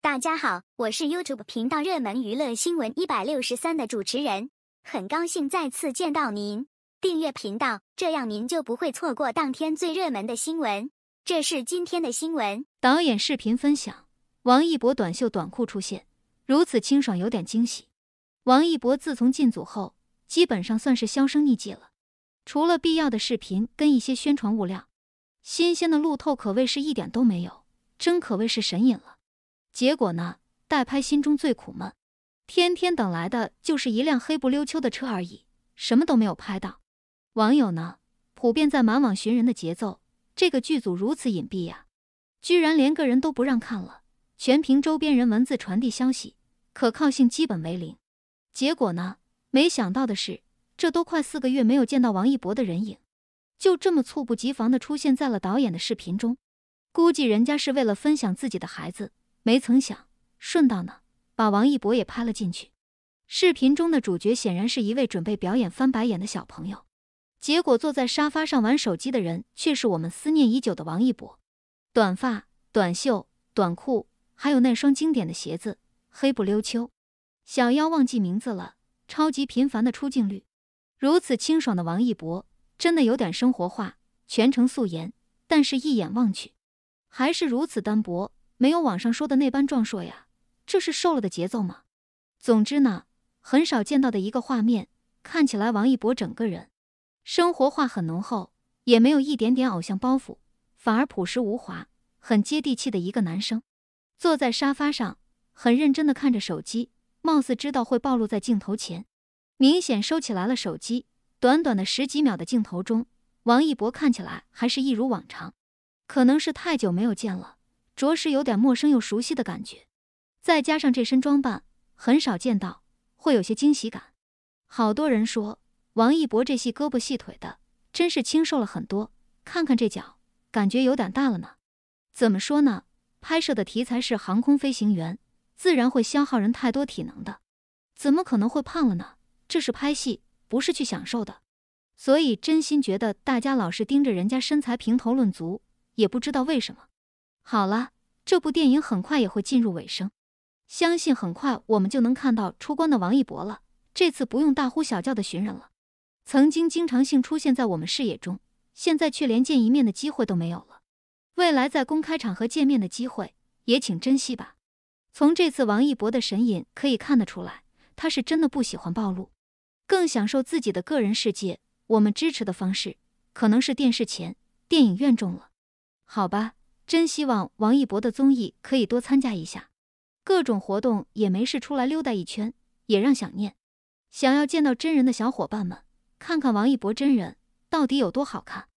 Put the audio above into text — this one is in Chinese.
大家好，我是 YouTube 频道热门娱乐新闻一百六十三的主持人，很高兴再次见到您。订阅频道，这样您就不会错过当天最热门的新闻。这是今天的新闻：导演视频分享，王一博短袖短裤出现，如此清爽，有点惊喜。王一博自从进组后，基本上算是销声匿迹了，除了必要的视频跟一些宣传物料，新鲜的路透可谓是一点都没有，真可谓是神隐了。结果呢？代拍心中最苦闷，天天等来的就是一辆黑不溜秋的车而已，什么都没有拍到。网友呢，普遍在满网寻人的节奏。这个剧组如此隐蔽呀，居然连个人都不让看了，全凭周边人文字传递消息，可靠性基本为零。结果呢？没想到的是，这都快四个月没有见到王一博的人影，就这么猝不及防地出现在了导演的视频中。估计人家是为了分享自己的孩子。没曾想，顺道呢，把王一博也拍了进去。视频中的主角显然是一位准备表演翻白眼的小朋友，结果坐在沙发上玩手机的人却是我们思念已久的王一博。短发、短袖、短裤，还有那双经典的鞋子，黑不溜秋。小妖忘记名字了。超级频繁的出镜率，如此清爽的王一博，真的有点生活化。全程素颜，但是一眼望去，还是如此单薄。没有网上说的那般壮硕呀，这是瘦了的节奏吗？总之呢，很少见到的一个画面，看起来王一博整个人，生活化很浓厚，也没有一点点偶像包袱，反而朴实无华，很接地气的一个男生，坐在沙发上，很认真的看着手机，貌似知道会暴露在镜头前，明显收起来了手机。短短的十几秒的镜头中，王一博看起来还是一如往常，可能是太久没有见了。着实有点陌生又熟悉的感觉，再加上这身装扮，很少见到，会有些惊喜感。好多人说王一博这细胳膊细腿的，真是清瘦了很多。看看这脚，感觉有点大了呢。怎么说呢？拍摄的题材是航空飞行员，自然会消耗人太多体能的，怎么可能会胖了呢？这是拍戏，不是去享受的。所以真心觉得大家老是盯着人家身材评头论足，也不知道为什么。好了，这部电影很快也会进入尾声，相信很快我们就能看到出关的王一博了。这次不用大呼小叫的寻人了。曾经经常性出现在我们视野中，现在却连见一面的机会都没有了。未来在公开场合见面的机会，也请珍惜吧。从这次王一博的神隐可以看得出来，他是真的不喜欢暴露，更享受自己的个人世界。我们支持的方式，可能是电视前、电影院中了。好吧。真希望王一博的综艺可以多参加一下，各种活动也没事出来溜达一圈，也让想念想要见到真人的小伙伴们看看王一博真人到底有多好看。